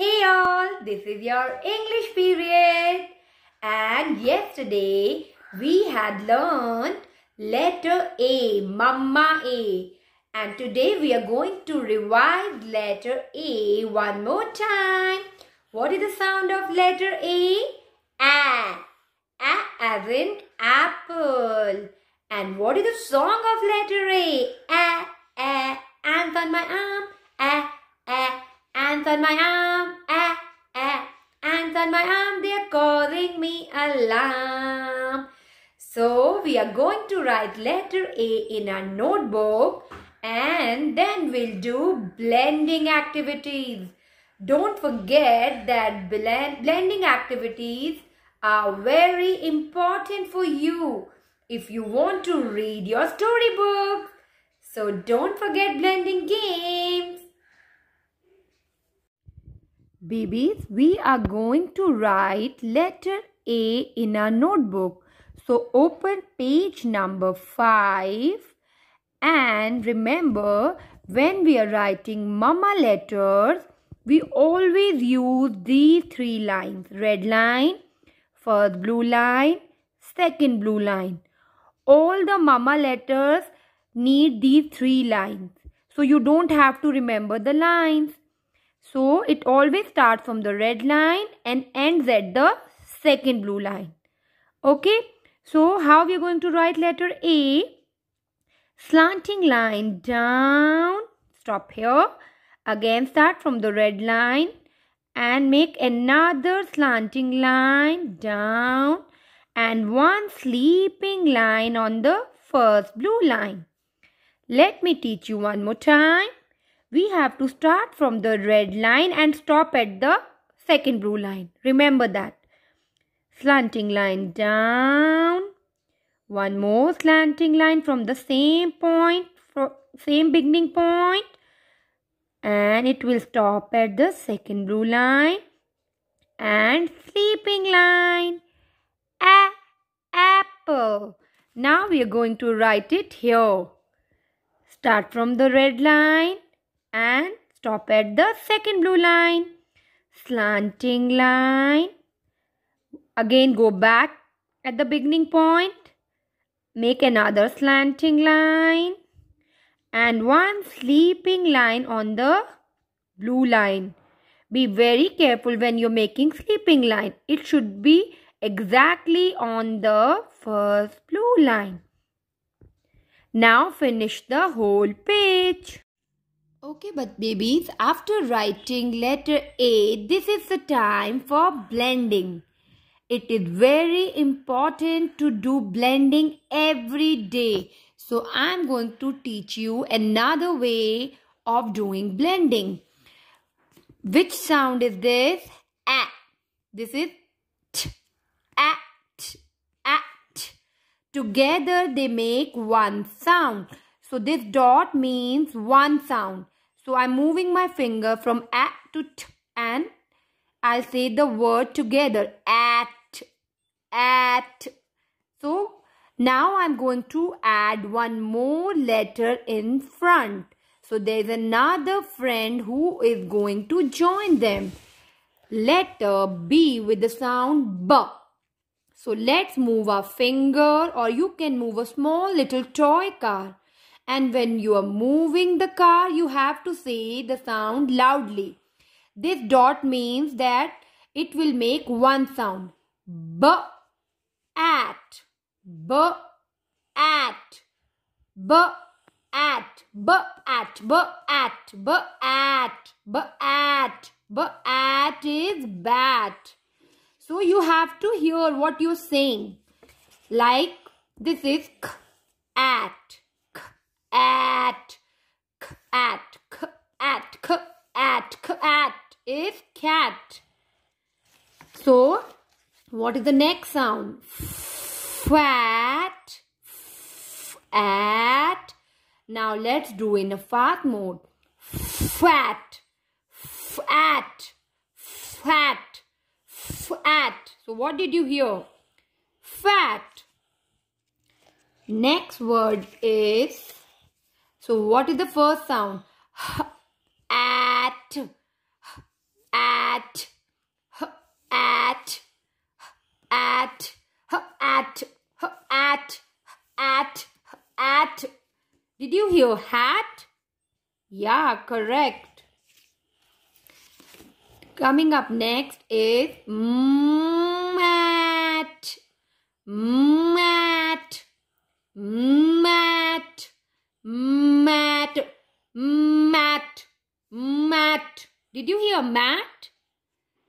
Hey all, this is your English period. And yesterday we had learned letter A, Mamma A. And today we are going to revise letter A one more time. What is the sound of letter A? A. A as in apple. And what is the song of letter A? A, A, ants on my arm. A, A, Ants on my arm, ah, eh, ah. Eh. Ants on my arm, they're causing me alarm. So we are going to write letter A in our notebook and then we'll do blending activities. Don't forget that blend, blending activities are very important for you if you want to read your storybook. So don't forget blending games. Babies, we are going to write letter A in our notebook. So open page number 5 and remember when we are writing mama letters, we always use these three lines. Red line, first blue line, second blue line. All the mama letters need these three lines. So you don't have to remember the lines. So it always starts from the red line and ends at the second blue line. Okay. So how we are going to write letter A? Slanting line down. Stop here. Again start from the red line and make another slanting line down and one sleeping line on the first blue line. Let me teach you one more time we have to start from the red line and stop at the second blue line. Remember that. Slanting line down. One more slanting line from the same point, from same beginning point. And it will stop at the second blue line. And sleeping line. A apple. Now we are going to write it here. Start from the red line Stop at the second blue line. Slanting line. Again go back at the beginning point. Make another slanting line. And one sleeping line on the blue line. Be very careful when you're making sleeping line. It should be exactly on the first blue line. Now finish the whole page. Okay, but babies, after writing letter A, this is the time for blending. It is very important to do blending every day. So I'm going to teach you another way of doing blending. Which sound is this? A. This is t. A. T. A. T. Together they make one sound. So this dot means one sound. So I'm moving my finger from a to t and I'll say the word together at at so now I'm going to add one more letter in front so there's another friend who is going to join them letter B with the sound B so let's move our finger or you can move a small little toy car and when you are moving the car you have to say the sound loudly this dot means that it will make one sound b at b at b at b at b at b at b at b at is bat so you have to hear what you're saying like this is k at What is the next sound? Fat. Fat. Now let's do in a fat mode. Fat. Fat. Fat. Fat. So what did you hear? Fat. Next word is. So what is the first sound? At. At. At at at at at at did you hear hat yeah correct coming up next is mat mat mat mat mat mat did you hear mat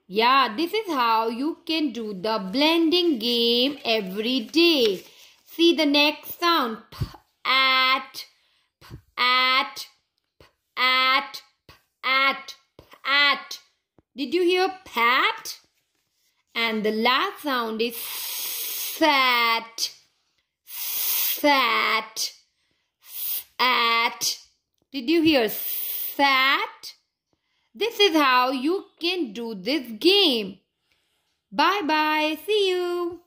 yeah, this is how you can do the blending game every day. See the next sound. P at, p at, p at, p at, p at. Did you hear pat? And the last sound is sat, sat, fat. Did you hear sat? This is how you can do this game. Bye bye. See you.